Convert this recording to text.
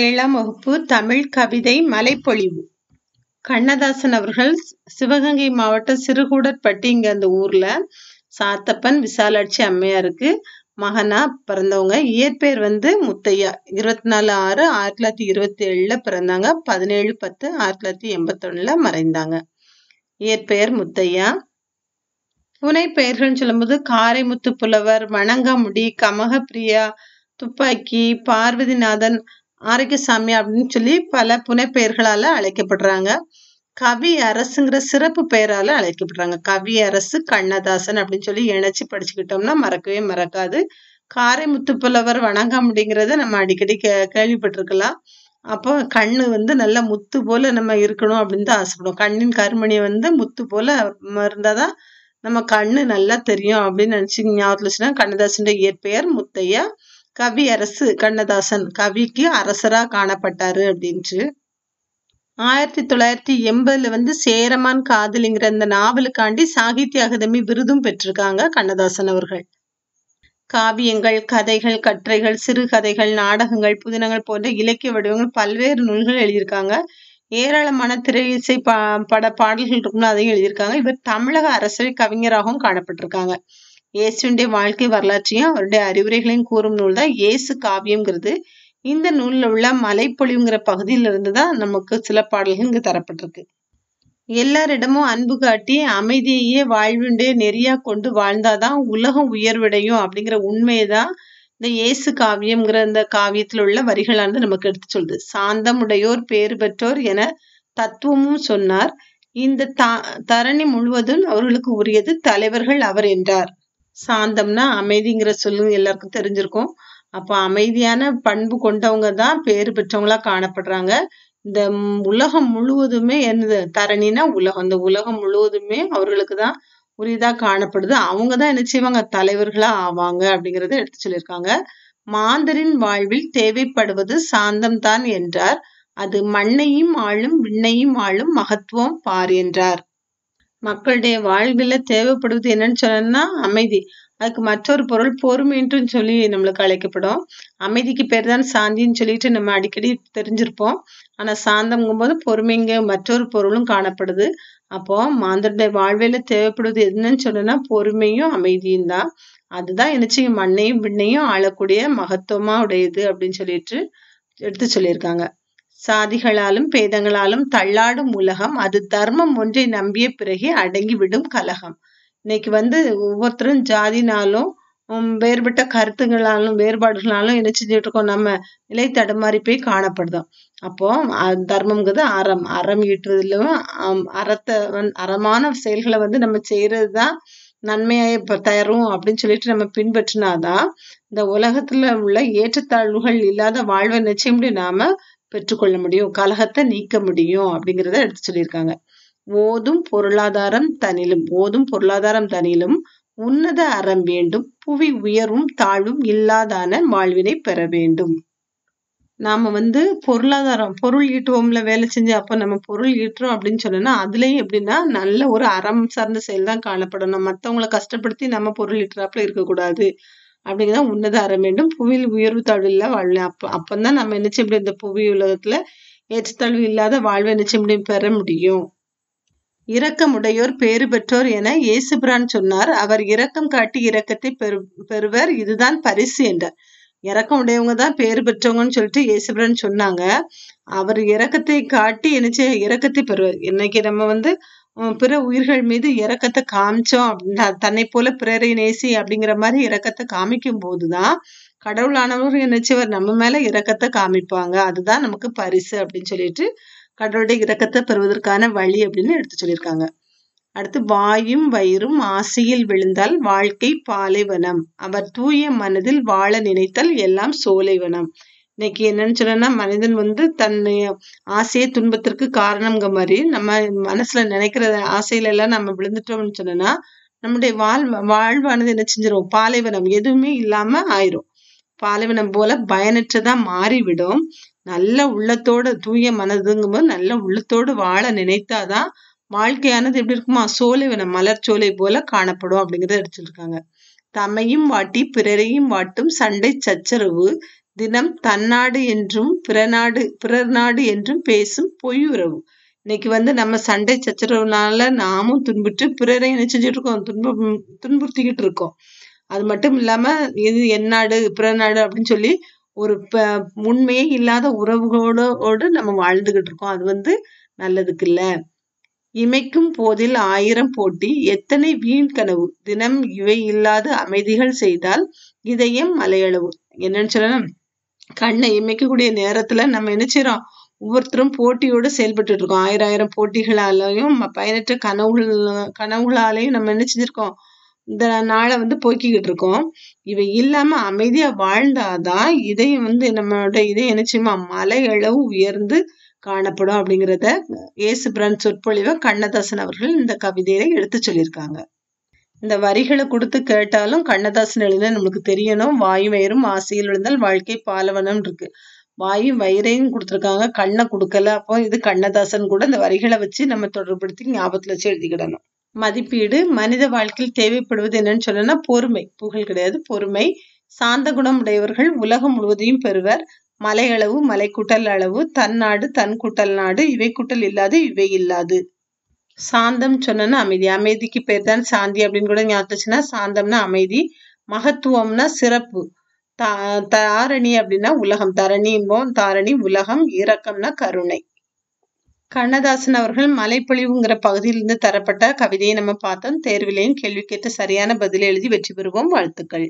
ஏழாம் வகுப்பு தமிழ் கவிதை மலைப்பொழிவு கண்ணதாசன் அவர்கள் சிவகங்கை மாவட்டம் சிறுகூடற்பட்டி இங்க அந்த ஊர்ல சாத்தப்பன் விசாலாட்சி அம்மையாருக்கு மகனா பிறந்தவங்க இயற்பெயர் வந்து முத்தையா இருபத்தி நாலு ஆறு ஆயிரத்தி தொள்ளாயிரத்தி இருபத்தி ஏழுல பிறந்தாங்க பதினேழு பத்து ஆயிரத்தி தொள்ளாயிரத்தி எண்பத்தொன்னுல மறைந்தாங்க இயற்பெயர் முத்தையா புனை பெயர்கள்னு சொல்லும்போது காரைமுத்து புலவர் வணங்கமுடி கமகப்பிரியா துப்பாக்கி பார்வதிநாதன் ஆரோக்கியசாமி அப்படின்னு சொல்லி பல புனை பெயர்களால் அழைக்கப்படுறாங்க கவி அரசுங்கிற சிறப்பு பெயரால அழைக்கப்படுறாங்க கவி அரசு கண்ணதாசன் அப்படின்னு சொல்லி இணைச்சு படிச்சுக்கிட்டோம்னா மறக்கவே மறக்காது காரை முத்துப்புலவர் வணங்க அப்படிங்கிறத நம்ம அடிக்கடி கே கேள்விப்பட்டிருக்கலாம் அப்போ கண்ணு வந்து நல்ல முத்து போல நம்ம இருக்கணும் அப்படின்னு தான் ஆசைப்படும் கண்ணின் கருமணி வந்து முத்து போல இருந்தாதான் நம்ம கண்ணு நல்லா தெரியும் அப்படின்னு நினைச்சு ஞாபகத்துல வச்சுன்னா கண்ணதாசனுடைய இயற்பெயர் முத்தையா கவி அரசு கண்ணதாசன் கவிக்கு அரசராக காணப்பட்டாரு அப்படின்ட்டு ஆயிரத்தி தொள்ளாயிரத்தி எண்பதுல வந்து சேரமான் காதலிங்கிற அந்த நாவலுக்காண்டி சாகித்ய அகாதமி விருதும் பெற்றிருக்காங்க கண்ணதாசன் அவர்கள் காவியங்கள் கதைகள் கட்டுரைகள் சிறுகதைகள் நாடகங்கள் புதினங்கள் போன்ற இலக்கிய வடிவங்கள் பல்வேறு நூல்கள் எழுதியிருக்காங்க ஏராளமான திரை இசை பட பாடல்கள் இருக்கும்னு அதையும் எழுதியிருக்காங்க இவர் தமிழக அரசவை கவிஞராகவும் காணப்பட்டிருக்காங்க இயேசுடைய வாழ்க்கை வரலாற்றையும் அவருடைய அறிவுரைகளையும் கூறும் நூல் தான் இயேசு காவியம்ங்கிறது இந்த நூலில் உள்ள மலைப்பொழிவுங்கிற பகுதியிலிருந்து தான் நமக்கு சில பாடல்கள் இங்கு தரப்பட்டிருக்கு எல்லாரிடமும் அன்பு காட்டி அமைதியையே வாழ்வுண்டே நெறியா கொண்டு வாழ்ந்தாதான் உலகம் உயர்வடையும் அப்படிங்கிற உண்மையை தான் இந்த இயேசு காவியம்ங்கிற அந்த காவியத்தில் உள்ள வரிகளானது நமக்கு எடுத்து சொல்லுது சாந்தமுடையோர் பேறு பெற்றோர் என தத்துவமும் சொன்னார் இந்த தரணி முழுவதும் அவர்களுக்கு உரியது தலைவர்கள் அவர் என்றார் சாந்தம்னா அமைதிங்கிற சொல்லுங்க எல்லாருக்கும் தெரிஞ்சிருக்கும் அப்போ அமைதியான பண்பு கொண்டவங்க தான் பேர் பெற்றவங்களா காணப்படுறாங்க இந்த உலகம் முழுவதுமே என்னது தரணினா உலகம் இந்த உலகம் முழுவதுமே அவர்களுக்கு தான் உரியதா காணப்படுது அவங்க தான் என்ன செய்வாங்க தலைவர்களா ஆவாங்க அப்படிங்கறத எடுத்து சொல்லியிருக்காங்க மாந்தரின் வாழ்வில் தேவைப்படுவது சாந்தம் தான் என்றார் அது மண்ணையும் ஆளும் விண்ணையும் ஆளும் மகத்துவம் பார் என்றார் மக்களுடைய வாழ்வில் தேவைப்படுவது என்னன்னு சொன்னா அமைதி அதுக்கு மற்றொரு பொருள் பொறுமைன்றும் சொல்லி நம்மளுக்கு அழைக்கப்படும் அமைதிக்கு பேர் தான் சாந்தின்னு சொல்லிட்டு நம்ம அடிக்கடி தெரிஞ்சிருப்போம் ஆனால் சாந்தம்ங்கும்போது பொறுமைங்க மற்றொரு பொருளும் காணப்படுது அப்போ மாந்தருடைய வாழ்வில தேவைப்படுவது என்னன்னு சொன்னா பொறுமையும் அமைதியும் தான் அதுதான் என்னச்சு மண்ணையும் விண்ணையும் ஆளக்கூடிய மகத்துவமா உடையது அப்படின்னு சொல்லிட்டு எடுத்து சொல்லியிருக்காங்க சாதிகளாலும் பேதங்களாலும் தள்ளாடும் உலகம் அது தர்மம் ஒன்றை நம்பிய பிறகே அடங்கிவிடும் கலகம் இன்னைக்கு வந்து ஒவ்வொருத்தரும் ஜாதினாலும் வேறுபட்ட கருத்துகளாலும் வேறுபாடுகளாலும் என்ன செஞ்சுட்டு இருக்கோம் நம்ம நிலை தடுமாறி போய் காணப்படுதோம் அப்போ தர்மம்ங்கிறது அறம் அறம் ஈட்டுறதுலும் அறத்தை அறமான செயல்களை வந்து நம்ம செய்யறது தான் நன்மையை தரும் அப்படின்னு சொல்லிட்டு நம்ம பின்பற்றினாதான் இந்த உலகத்துல உள்ள ஏற்றத்தாழ்வுகள் இல்லாத வாழ்வை நிச்சயம் நாம பெற்றுக்கொள்ள முடியும் கலகத்தை நீக்க முடியும் அப்படிங்கிறத எடுத்து சொல்லியிருக்காங்க ஓதும் பொருளாதாரம் தனிலும் ஓதும் பொருளாதாரம் தனிலும் உன்னத அறம் வேண்டும் புவி உயரும் தாழ்வும் இல்லாதான வாழ்வினை பெற வேண்டும் நாம வந்து பொருளாதாரம் பொருள் ஈட்டுவோம்ல வேலை செஞ்சு அப்போ நம்ம பொருள் ஈட்டுறோம் அப்படின்னு சொன்னோம்னா அதுலயும் எப்படின்னா நல்ல ஒரு அறம் சார்ந்த செயல் தான் காணப்படணும் மத்தவங்களை கஷ்டப்படுத்தி நம்ம பொருள் ஈட்டுறாப்புல இருக்கக்கூடாது அப்படிங்கிறத உன்னதார வேண்டும் புவியில் உயர்வு இல்லை வாழலாம் அப்போ அப்பந்தான் நம்ம என்ன செய்ய முடியும் இந்த புவி உலகத்துல ஏற்றத்தாழ்வு இல்லாத வாழ்வை என்ன செய்ய முடியும் பெற முடியும் இரக்கமுடையோர் பேறு பெற்றோர் என இயேசுபிரான் சொன்னார் அவர் இரக்கம் காட்டி இரக்கத்தை பெரு பெறுவர் இதுதான் பரிசு என்றார் இறக்கம் உடையவங்க தான் பேர் பெற்றவங்கன்னு சொல்லிட்டு இயேசுபிரான் சொன்னாங்க அவர் இறக்கத்தை காட்டி என்ன செய்ய இறக்கத்தை பெறுவார் இன்னைக்கு நம்ம வந்து பிற உயிர்கள் மீது இறக்கத்தை காமிச்சோம் தன்னை போல பிறரை நேசி அப்படிங்கிற மாதிரி இறக்கத்தை காமிக்கும் போதுதான் கடவுளானவர்கள் நினைச்சவர் நம்ம மேல இறக்கத்தை காமிப்பாங்க அதுதான் நமக்கு பரிசு அப்படின்னு சொல்லிட்டு கடவுளுடைய இறக்கத்தை பெறுவதற்கான வழி அப்படின்னு எடுத்து சொல்லியிருக்காங்க அடுத்து வாயும் வயிறும் ஆசையில் விழுந்தால் வாழ்க்கை பாலைவனம் அவர் தூய மனதில் வாழ நினைத்தால் எல்லாம் சோலைவனம் இன்னைக்கு என்னன்னு சொன்னா மனிதன் வந்து தன்னை ஆசையே துன்பத்திற்கு காரணம்ங்க மாதிரி நம்ம மனசுல நினைக்கிற ஆசையில எல்லாம் நம்ம விழுந்துட்டோம்னு சொன்னோம்னா நம்முடைய வாழ் வாழ்வானது என்ன செஞ்சிடும் பாலைவனம் எதுவுமே இல்லாம ஆயிரும் பாலைவனம் போல பயனற்றதா மாறிவிடும் நல்ல உள்ளத்தோட தூய மனதுங்கும்போது நல்ல உள்ளத்தோடு வாழ நினைத்தாதான் வாழ்க்கையானது எப்படி இருக்குமா சோலைவனம் சோலை போல காணப்படும் அப்படிங்கிறத அடிச்சிருக்காங்க தமையும் வாட்டி பிறரையும் வாட்டும் சண்டை சச்சரவு தினம் தன்னாடு என்றும் பிறநாடு பிறர் நாடு என்றும் பேசும் பொய் உறவு இன்னைக்கு வந்து நம்ம சண்டை சச்சரவுனால நாமும் துன்புற்று பிறரை என்ன செஞ்சுட்டு இருக்கோம் துன்பு துன்புறுத்திக்கிட்டு இருக்கோம் அது மட்டும் இல்லாம இது என்னாடு பிறநாடு அப்படின்னு சொல்லி ஒரு உண்மையே இல்லாத உறவுகளோடு நம்ம வாழ்ந்துகிட்டு இருக்கோம் அது வந்து நல்லதுக்கு இல்ல இமைக்கும் போதில் ஆயிரம் போட்டி எத்தனை வீண் கனவு தினம் இவை இல்லாத அமைதிகள் செய்தால் இதயம் மலையளவு என்னன்னு சொல்லணும் கண்ணை இமைக்கக்கூடிய நேரத்துல நம்ம நினைச்சிடோம் ஒவ்வொருத்தரும் போட்டியோடு செயல்பட்டு இருக்கோம் ஆயிரம் ஆயிரம் போட்டிகளாலையும் பயனற்ற கனவுகள் கனவுகளாலையும் நம்ம நினைச்சிருக்கோம் இந்த நாளை வந்து போக்கிக்கிட்டு இருக்கோம் இவை இல்லாம அமைதியா வாழ்ந்தாதான் இதையும் வந்து நம்மளோட இதை நினைச்சுமா மலை அளவு உயர்ந்து காணப்படும் அப்படிங்கிறத பிரான் சொற்பொழிவை கண்ணதாசன் அவர்கள் இந்த கவிதையில எடுத்து சொல்லியிருக்காங்க இந்த வரிகளை கொடுத்து கேட்டாலும் கண்ணதாசன் எழுதின நம்மளுக்கு தெரியணும் வாயு வயிறும் ஆசையில் விழுந்தால் வாழ்க்கை பாலவனம் இருக்கு வாயு வயிறையும் கொடுத்துருக்காங்க கண்ணை கொடுக்கல அப்போ இது கண்ணதாசன் கூட இந்த வரிகளை வச்சு நம்ம தொடர்படுத்தி ஞாபகத்துல வச்சு எழுதிக்கிடணும் மதிப்பீடு மனித வாழ்க்கையில் தேவைப்படுவது என்னன்னு சொல்லணும்னா பொறுமை புகழ் கிடையாது பொறுமை சாந்த குணம் உடையவர்கள் உலகம் முழுவதையும் பெறுவர் மலையளவு மலை கூட்டல் அளவு தன்னாடு தன் கூட்டல் நாடு இவை கூட்டல் இல்லாது இவை இல்லாது சாந்தம் சொன்னா அமைதி அமைதிக்கு பேர் தான் சாந்தி அப்படின்னு கூட ஞாபகத்துச்சுன்னா சாந்தம்னா அமைதி மகத்துவம்னா சிறப்பு தா தாரணி அப்படின்னா உலகம் தரணிம்போம் தாரணி உலகம் இரக்கம்னா கருணை கண்ணதாசன் அவர்கள் மலைப்பொழிவுங்கிற பகுதியிலிருந்து தரப்பட்ட கவிதையை நம்ம பார்த்தோம் தேர்விலையும் கேள்வி கேட்டு சரியான பதில் எழுதி வெற்றி பெறுவோம் வாழ்த்துக்கள்